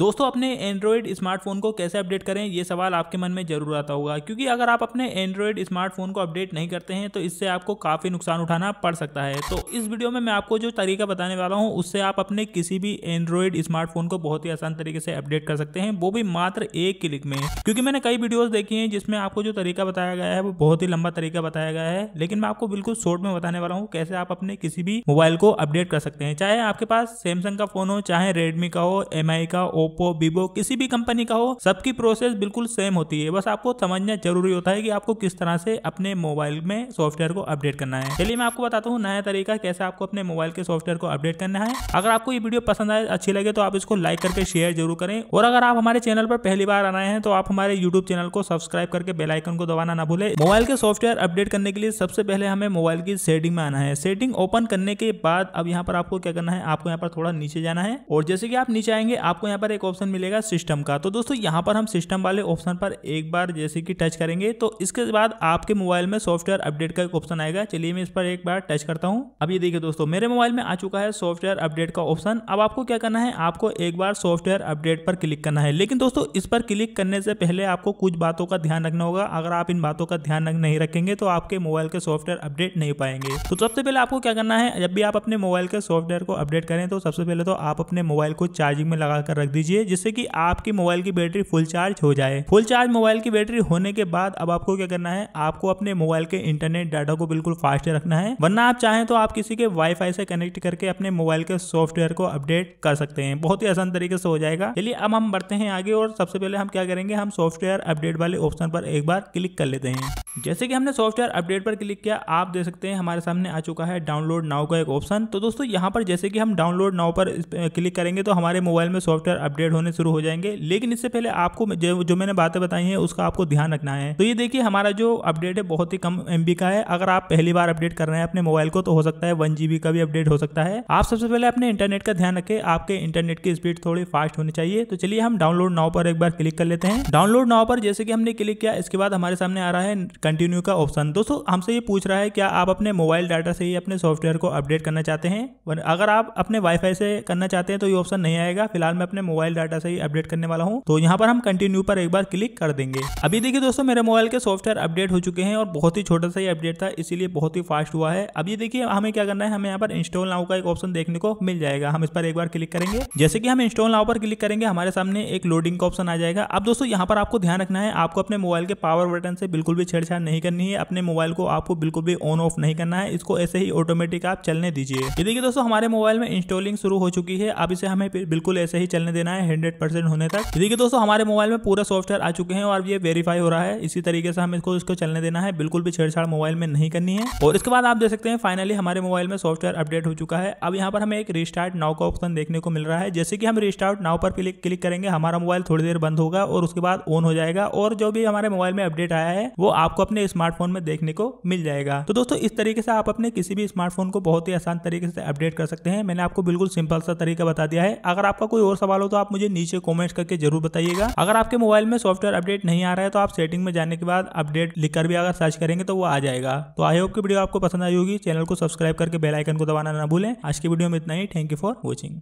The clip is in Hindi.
दोस्तों अपने एंड्रॉयड स्मार्टफोन को कैसे अपडेट करें ये सवाल आपके मन में जरूर आता होगा क्योंकि अगर आप अपने एंड्रॉयड स्मार्टफोन को अपडेट नहीं करते हैं तो इससे आपको काफ़ी नुकसान उठाना पड़ सकता है तो इस वीडियो में मैं आपको जो तरीका बताने वाला हूँ उससे आप अपने किसी भी एंड्रॉयड स्मार्टफोन को बहुत ही आसान तरीके से अपडेट कर सकते हैं वो भी मात्र एक क्लिक में क्योंकि मैंने कई वीडियोज देखी हैं जिसमें आपको जो तरीका बताया गया है वो बहुत ही लंबा तरीका बताया गया है लेकिन मैं आपको बिल्कुल शॉर्ट में बताने वाला हूँ कैसे आप अपने किसी भी मोबाइल को अपडेट कर सकते हैं चाहे आपके पास सैमसंग का फोन हो चाहे रेडमी का हो एम का हो ओप्पो वीवो किसी भी कंपनी का हो सबकी प्रोसेस बिल्कुल सेम होती है बस आपको समझना जरूरी होता है कि आपको किस तरह से अपने मोबाइल में सॉफ्टवेयर को अपडेट करना है चलिए मैं आपको बताता हूँ नया तरीका कैसे आपको अपने मोबाइल के सॉफ्टवेयर को अपडेट करना है अगर आपको ये वीडियो पसंद आए अच्छी लगे तो आप इसको लाइक करके शेयर जरूर करें और अगर आप हमारे चैनल पर पहली बार आ रहे हैं तो आप हमारे यूट्यूब चैनल को सब्सक्राइब करके बेलाइकन को दबाना ना भूले मोबाइल के सॉफ्टवेयर अपडेट करने के लिए सबसे पहले हमें मोबाइल की सेटिंग में आना है सेटिंग ओपन करने के बाद अब यहाँ पर आपको क्या करना है आपको यहाँ पर थोड़ा नीचे जाना है और जैसे कि आप नीचे आएंगे आपको यहाँ पर एक ऑप्शन मिलेगा सिस्टम का तो दोस्तों यहाँ पर हम सिस्टम वाले ऑप्शन पर एक बार जैसे कि टच करेंगे तो इसके बाद आपके मोबाइल में सॉफ्टवेयर अपडेट का एक ऑप्शन आएगा चलिए मैं इस पर एक बार टच करता हूँ अब ये देखिए दोस्तों मेरे मोबाइल में आ चुका है सॉफ्टवेयर अपडेट का ऑप्शन अब आपको क्या करना है आपको एक बार सॉफ्टवेयर अपडेट पर क्लिक करना है लेकिन दोस्तों इस पर क्लिक करने से पहले आपको कुछ बातों का ध्यान रखना होगा अगर आप इन बातों का ध्यान नहीं रखेंगे तो आपके मोबाइल के सॉफ्टवेयर अपडेट नहीं पाएंगे तो सबसे पहले आपको क्या करना है जब भी आप अपने मोबाइल के सॉफ्टवेयर को अपडेट करें तो सबसे पहले तो आप अपने मोबाइल को चार्जिंग में लगाकर रख दीजिए लीजिए जिससे कि आपकी मोबाइल की बैटरी फुल चार्ज हो जाए फुल चार्ज मोबाइल की बैटरी होने के बाद अब आपको क्या करना है आपको अपने मोबाइल के इंटरनेट डाटा को बिल्कुल फास्ट रखना है वरना आप चाहें तो आप किसी के वाईफाई से कनेक्ट करके अपने मोबाइल के सॉफ्टवेयर को अपडेट कर सकते हैं बहुत ही आसान तरीके से हो जाएगा चलिए अब हम बढ़ते हैं आगे और सबसे पहले हम क्या करेंगे हम सॉफ्टवेयर अपडेट वाले ऑप्शन पर एक बार क्लिक कर लेते हैं जैसे कि हमने सॉफ्टवेयर अपडेट पर क्लिक किया आप देख सकते हैं हमारे सामने आ चुका है डाउनलोड नाउ का एक ऑप्शन तो दोस्तों यहाँ पर जैसे कि हम डाउनलोड नाउ पर क्लिक करेंगे तो हमारे मोबाइल में सॉफ्टवेयर अपडेट होने शुरू हो जाएंगे लेकिन इससे पहले आपको जो, जो मैंने बातें बताई हैं उसका आपको ध्यान रखना है तो ये देखिए हमारा जो अपडेट है बहुत ही कम एम का है अगर आप पहली बार अपडेट कर रहे हैं अपने मोबाइल को तो हो सकता है वन का भी अपडेट हो सकता है आप सबसे पहले अपने इंटरनेट का ध्यान रखें आपके इंटरनेट की स्पीड थोड़ी फास्ट होनी चाहिए तो चलिए हम डाउनलोड नाव पर एक बार क्लिक कर लेते हैं डाउनलोड नाव पर जैसे कि हमने क्लिक किया इसके बाद हमारे सामने आ रहा है कंटिन्यू का ऑप्शन दोस्तों हमसे ये पूछ रहा है क्या आप अपने मोबाइल डाटा से ही अपने सॉफ्टवेयर को अपडेट करना चाहते हैं अगर आप अपने वाईफाई से करना चाहते हैं तो ये ऑप्शन नहीं आएगा फिलहाल मैं अपने मोबाइल मोबाइल डाटा से ही अपडेट करने वाला हूँ तो यहाँ पर हम कंटिन्यू पर एक बार क्लिक कर देंगे अभी देखिए दोस्तों मेरे मोबाइल के सॉफ्टवेयर अपडेट हो चुके हैं और बहुत ही छोटा सा ही अपडेट था इसीलिए बहुत ही फास्ट हुआ है अभी देखिए हमें क्या करना है हमें यहाँ पर इंस्टॉल नाउ का एक ऑप्शन देखने को मिल जाएगा हम इस पर एक बार क्लिक करेंगे जैसे कि हम इंस्टॉल नाउ पर क्लिक करेंगे हमारे सामने एक लोडिंग का ऑप्शन आ जाएगा अब दोस्तों यहाँ पर आपको ध्यान रखना है आपको अपने मोबाइल के पावर बटन से बिल्कुल भी छेड़छाड़ नहीं करनी है अपने मोबाइल को आपको बिल्कुल भी ऑन ऑफ नहीं करना है इसको ऐसे ही ऑटोमेटिक आप चलने दीजिए देखिए दोस्तों हमारे मोबाइल में इंस्टॉलिंग शुरू हो चुकी है अब इसे हमें बिल्कुल ऐसे ही चलने देना रहना है हंड्रेड परसेंट होने तक देखिए दोस्तों हमारे मोबाइल में पूरा सॉफ्टवेयर आ चुके हैं और ये वेरीफाई हो रहा है इसी तरीके से हम इसको इसको चलने देना है बिल्कुल भी छेड़छाड़ मोबाइल में नहीं करनी है और इसके बाद आप देख सकते हैं फाइनली हमारे मोबाइल में सॉफ्टवेयर अपडेट हो चुका है अब यहाँ पर हमें एक रिस्टार्ट नाव का ऑप्शन देखने को मिल रहा है जैसे कि हम रिस्टार्ट नाव पर क्लिक करेंगे हमारा मोबाइल थोड़ी देर बंद होगा और उसके बाद ऑन हो जाएगा और जो भी हमारे मोबाइल में अपडेट आया है वो आपको अपने स्मार्टफोन में देखने को मिल जाएगा तो दोस्तों इस तरीके से आप अपने किसी भी स्मार्टफोन को बहुत ही आसान तरीके से अपडेट कर सकते हैं मैंने आपको बिल्कुल सिंपल सा तरीका बता दिया है अगर आपका कोई और सवाल हो तो आप मुझे नीचे कॉमेंट करके जरूर बताइएगा अगर आपके मोबाइल में सॉफ्टवेयर अपडेट नहीं आ रहा है तो आप सेटिंग में जाने के बाद अपडेट लिखकर भी अगर सर्च करेंगे तो वो आ जाएगा तो आई होप की वीडियो आपको पसंद आई होगी चैनल को सब्सक्राइब करके बेलाइकन को दबाना ना भूलें आज की वीडियो में इतना ही थैंक यू फॉर वॉचिंग